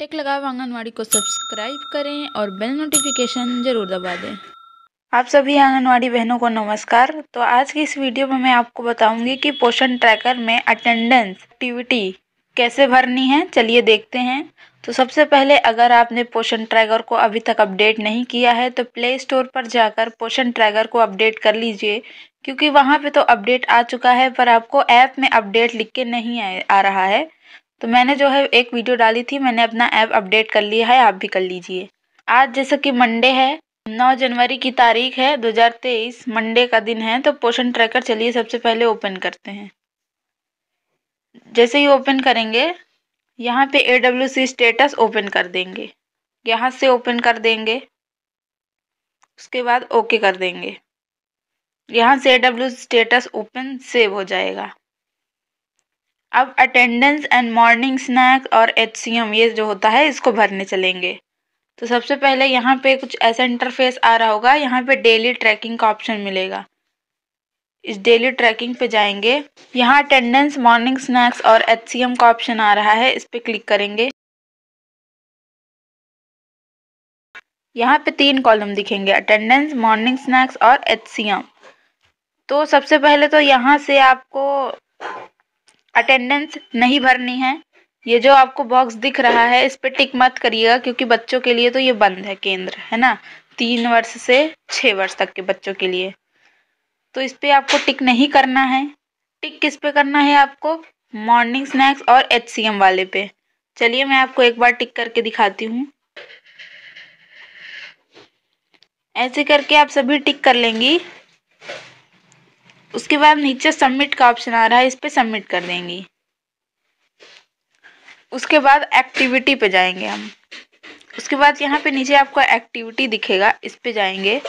take लगाव आंगनवाड़ी को subscribe करें और बेल नोटिफिकेशन जरूर दबा दें आप सभी आंगनवाड़ी बहनों को नमस्कार तो आज की इस वीडियो में मैं आपको बताऊंगी कि पोषण ट्रैकर में अटेंडेंस एक्टिविटी कैसे भरनी है चलिए देखते हैं तो सबसे पहले अगर आपने पोषण ट्रैकर को अभी तक अपडेट नहीं किया है तो प्ले स्टोर पर जाकर पोषण ट्रैकर को अपडेट कर लीजिए क्योंकि वहाँ पे तो अपडेट आ चुका है पर आपको ऐप में अपडेट लिख के नहीं आ रहा है तो मैंने जो है एक वीडियो डाली थी मैंने अपना ऐप अपडेट कर लिया है आप भी कर लीजिए आज जैसे कि मंडे है 9 जनवरी की तारीख है 2023 मंडे का दिन है तो पोषण ट्रैकर चलिए सबसे पहले ओपन करते हैं जैसे ही ओपन करेंगे यहाँ पे A W C status open कर देंगे यहाँ से ओपन कर देंगे उसके बाद ओके कर देंगे यहाँ से A W status open save हो जाएगा अब अटेंडेंस एंड मॉर्निंग स्नैक्स और एच ये जो होता है इसको भरने चलेंगे तो सबसे पहले यहाँ पे कुछ ऐसा इंटरफेस आ रहा होगा यहाँ पे डेली ट्रैकिंग का ऑप्शन मिलेगा इस डेली ट्रैकिंग पे जाएंगे यहाँ अटेंडेंस मॉर्निंग स्नैक्स और एच का ऑप्शन आ रहा है इस पर क्लिक करेंगे यहाँ पे तीन कॉलम दिखेंगे अटेंडेंस मॉर्निंग स्नैक्स और एच तो सबसे पहले तो यहाँ से आपको अटेंडेंस नहीं भरनी है ये जो आपको बॉक्स दिख रहा है इस पर टिक मत करिएगा क्योंकि बच्चों के लिए तो ये बंद है केंद्र है ना तीन वर्ष से छः वर्ष तक के बच्चों के लिए तो इस पर आपको टिक नहीं करना है टिक किस पे करना है आपको मॉर्निंग स्नैक्स और एच वाले पे चलिए मैं आपको एक बार टिक करके दिखाती हूँ ऐसे करके आप सभी टिक कर लेंगी उसके बाद नीचे सबमिट का ऑप्शन आ रहा है इस पर सबमिट कर देंगी उसके बाद एक्टिविटी पे जाएंगे हम उसके बाद यहाँ पे नीचे आपको एक्टिविटी दिखेगा इस पे जाएंगे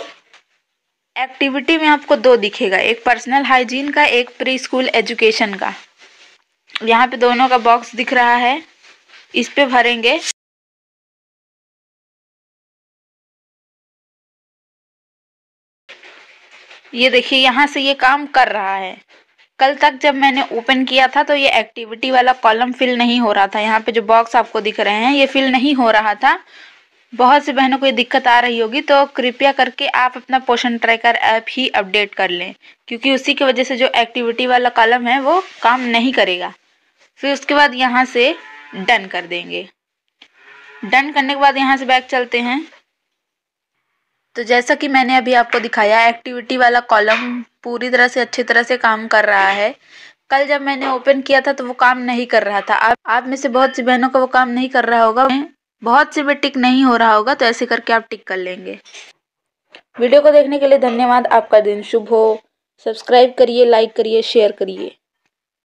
एक्टिविटी में आपको दो दिखेगा एक पर्सनल हाइजीन का एक प्री स्कूल एजुकेशन का यहाँ पे दोनों का बॉक्स दिख रहा है इस पे भरेंगे ये देखिए यहाँ से ये काम कर रहा है कल तक जब मैंने ओपन किया था तो ये एक्टिविटी वाला कॉलम फिल नहीं हो रहा था यहाँ पे जो बॉक्स आपको दिख रहे हैं ये फिल नहीं हो रहा था बहुत सी बहनों को ये दिक्कत आ रही होगी तो कृपया करके आप अपना पोषण ट्रैकर ऐप ही अपडेट कर लें क्योंकि उसी की वजह से जो एक्टिविटी वाला कॉलम है वो काम नहीं करेगा फिर उसके बाद यहाँ से डन कर देंगे डन करने के बाद यहाँ से बैक चलते हैं तो जैसा कि मैंने अभी आपको दिखाया एक्टिविटी वाला कॉलम पूरी तरह से अच्छी तरह से काम कर रहा है कल जब मैंने ओपन किया था तो वो काम नहीं कर रहा था आप आप में से बहुत सी बहनों का वो काम नहीं कर रहा होगा बहुत सी में टिक नहीं हो रहा होगा तो ऐसे करके आप टिक कर लेंगे वीडियो को देखने के लिए धन्यवाद आपका दिन शुभ हो सब्सक्राइब करिए लाइक करिए शेयर करिए